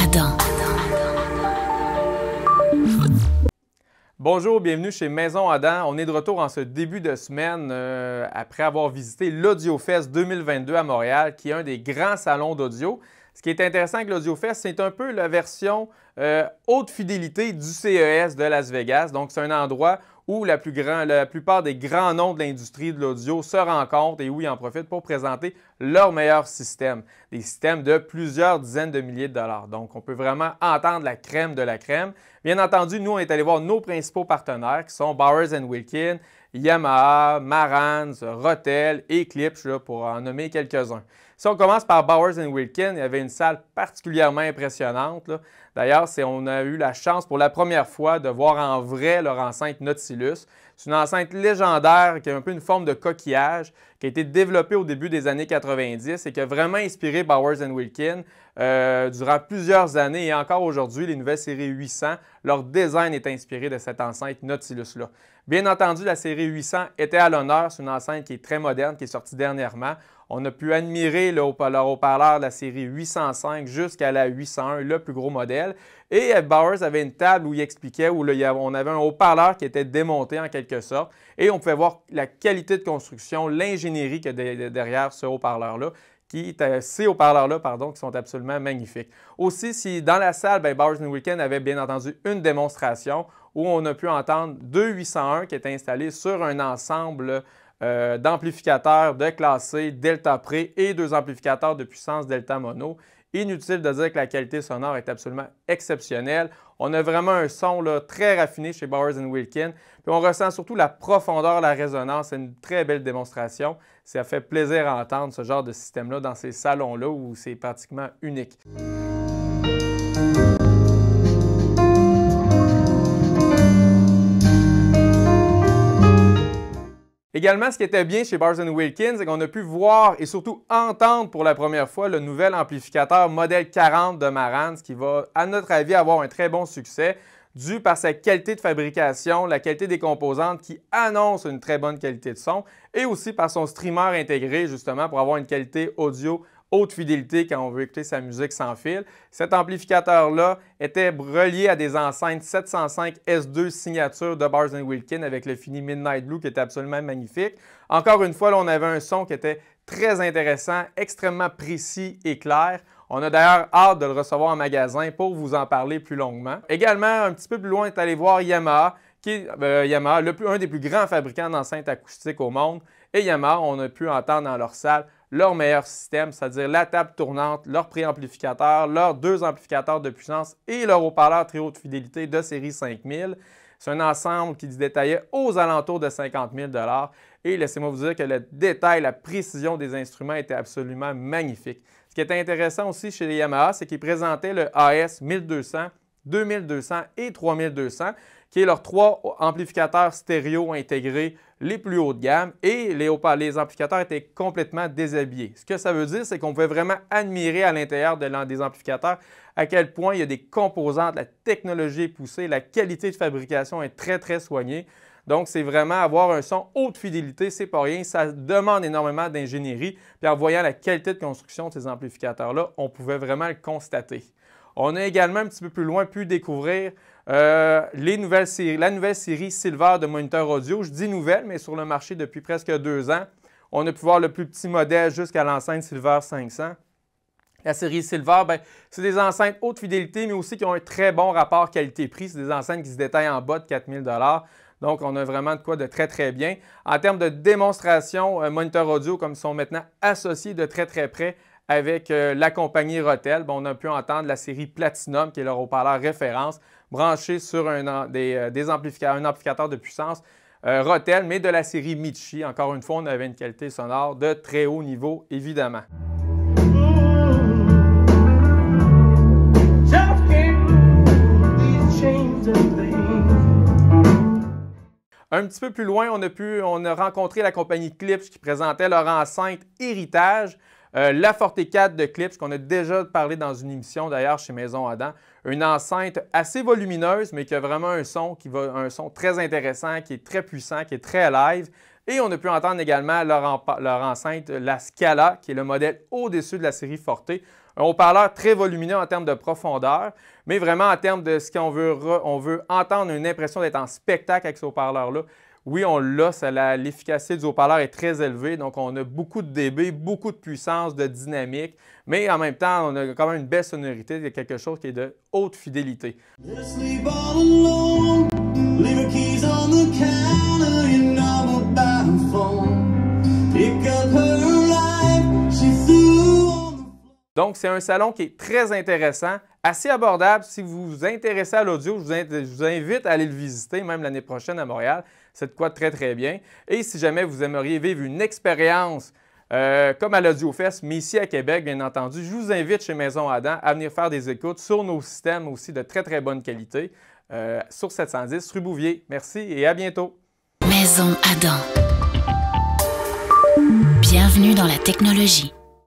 Adam. Bonjour, bienvenue chez Maison Adam. On est de retour en ce début de semaine euh, après avoir visité l'AudioFest 2022 à Montréal, qui est un des grands salons d'audio. Ce qui est intéressant avec l'AudioFest, c'est un peu la version euh, haute fidélité du CES de Las Vegas. Donc, c'est un endroit où la, plupart des grands noms de l'industrie de l'audio se rencontrent et où ils en profitent pour présenter leurs meilleurs systèmes. Des systèmes de plusieurs dizaines de milliers de dollars. Donc, on peut vraiment entendre la crème de la crème. Bien entendu, nous, on est allé voir nos principaux partenaires qui sont Bowers Wilkins, Yamaha, Marantz, Rotel, Eclipse, pour en nommer quelques-uns. Si on commence par Bowers and Wilkin, il y avait une salle particulièrement impressionnante. D'ailleurs, on a eu la chance pour la première fois de voir en vrai leur enceinte Nautilus. C'est une enceinte légendaire qui a un peu une forme de coquillage, qui a été développée au début des années 90 et qui a vraiment inspiré Bowers and Wilkin euh, durant plusieurs années et encore aujourd'hui, les nouvelles séries 800, leur design est inspiré de cette enceinte Nautilus-là. Bien entendu, la série 800 était à l'honneur. C'est une enceinte qui est très moderne, qui est sortie dernièrement. On a pu admirer le haut-parleur de la série 805 jusqu'à la 801, le plus gros modèle. Et Bowers avait une table où il expliquait, où on avait un haut-parleur qui était démonté en quelque sorte. Et on pouvait voir la qualité de construction, l'ingénierie qui est derrière ce haut-parleur-là qui, euh, ces haut-parleurs-là, pardon, qui sont absolument magnifiques. Aussi, si dans la salle, ben, Bowers New Weekend avait bien entendu une démonstration où on a pu entendre deux 801 qui étaient installés sur un ensemble euh, d'amplificateurs de classé Delta Pre et deux amplificateurs de puissance Delta Mono. Inutile de dire que la qualité sonore est absolument exceptionnelle. On a vraiment un son très raffiné chez Bowers Wilkins. Puis on ressent surtout la profondeur, la résonance. C'est une très belle démonstration. Ça fait plaisir à entendre ce genre de système-là dans ces salons-là où c'est pratiquement unique. Également, ce qui était bien chez Bars Wilkins, c'est qu'on a pu voir et surtout entendre pour la première fois le nouvel amplificateur modèle 40 de Marantz qui va, à notre avis, avoir un très bon succès dû par sa qualité de fabrication, la qualité des composantes qui annonce une très bonne qualité de son et aussi par son streamer intégré justement pour avoir une qualité audio haute fidélité quand on veut écouter sa musique sans fil. Cet amplificateur-là était relié à des enceintes 705 S2 signature de Bars Wilkins avec le fini Midnight Blue qui était absolument magnifique. Encore une fois, on avait un son qui était très intéressant, extrêmement précis et clair. On a d'ailleurs hâte de le recevoir en magasin pour vous en parler plus longuement. Également, un petit peu plus loin, est allé voir Yamaha, qui est euh, Yamaha, le plus, un des plus grands fabricants d'enceintes acoustiques au monde. Et Yamaha, on a pu entendre dans leur salle leur meilleur système, c'est-à-dire la table tournante, leur préamplificateur, leurs deux amplificateurs de puissance et leur haut-parleur très haute fidélité de série 5000. C'est un ensemble qui se détaillait aux alentours de 50 000 Et laissez-moi vous dire que le détail, la précision des instruments était absolument magnifique. Ce qui était intéressant aussi chez les Yamaha, c'est qu'ils présentaient le AS 1200, 2200 et 3200 qui est leurs trois amplificateurs stéréo intégrés les plus hauts de gamme et les, amplificateurs étaient complètement déshabillés. Ce que ça veut dire, c'est qu'on pouvait vraiment admirer à l'intérieur de des amplificateurs à quel point il y a des composantes, la technologie est poussée, la qualité de fabrication est très, très soignée. Donc, c'est vraiment avoir un son haute fidélité, c'est pas rien. Ça demande énormément d'ingénierie. Puis en voyant la qualité de construction de ces amplificateurs-là, on pouvait vraiment le constater. On a également un petit peu plus loin pu découvrir euh, la nouvelle série Silver de Monitor audio. Je dis nouvelle, mais sur le marché depuis presque deux ans. On a pu voir le plus petit modèle jusqu'à l'enceinte Silver 500. La série Silver, ben, c'est des enceintes haute fidélité, mais aussi qui ont un très bon rapport qualité-prix. C'est des enceintes qui se détaillent en bas de 4000 donc, on a vraiment de quoi de très, très bien. En termes de démonstration, Monitor euh, moniteur audio, comme ils sont maintenant associés de très, très près avec euh, la compagnie Rotel. on a pu entendre la série Platinum, qui est leur haut-parleur référence, branché sur un, des, euh, amplificateur de puissance euh, Rotel, mais de la série Michi. Encore une fois, on avait une qualité sonore de très haut niveau, évidemment. Un petit peu plus loin, on a, pu, on a rencontré la compagnie Clips qui présentait leur enceinte Héritage. Euh, la Forte 4 de clips qu'on a déjà parlé dans une émission d'ailleurs chez Maison Adam. Une enceinte assez volumineuse, mais qui a vraiment un son, qui un son très intéressant, qui est très puissant, qui est très live. Et on a pu entendre également leur, leur enceinte, la Scala, qui est le modèle au-dessus de la série Forte. Un haut-parleur très volumineux en termes de profondeur, mais vraiment en termes de ce qu'on veut, on veut entendre, une impression d'être en spectacle avec ce haut-parleur-là. Oui, on l'a, l'efficacité du haut-parleur est très élevée, donc on a beaucoup de débit, beaucoup de puissance, de dynamique, mais en même temps, on a quand même une belle sonorité, il quelque chose qui est de haute fidélité. Donc, c'est un salon qui est très intéressant, assez abordable. Si vous vous intéressez à l'audio, je vous invite à aller le visiter, même l'année prochaine à Montréal. C'est de quoi très, très bien. Et si jamais vous aimeriez vivre une expérience euh, comme à l'AudioFest, mais ici à Québec, bien entendu. Je vous invite chez Maison Adam à venir faire des écoutes sur nos systèmes aussi de très, très bonne qualité euh, sur 710 rue Bouvier. Merci et à bientôt. Maison Adam. Bienvenue dans la technologie.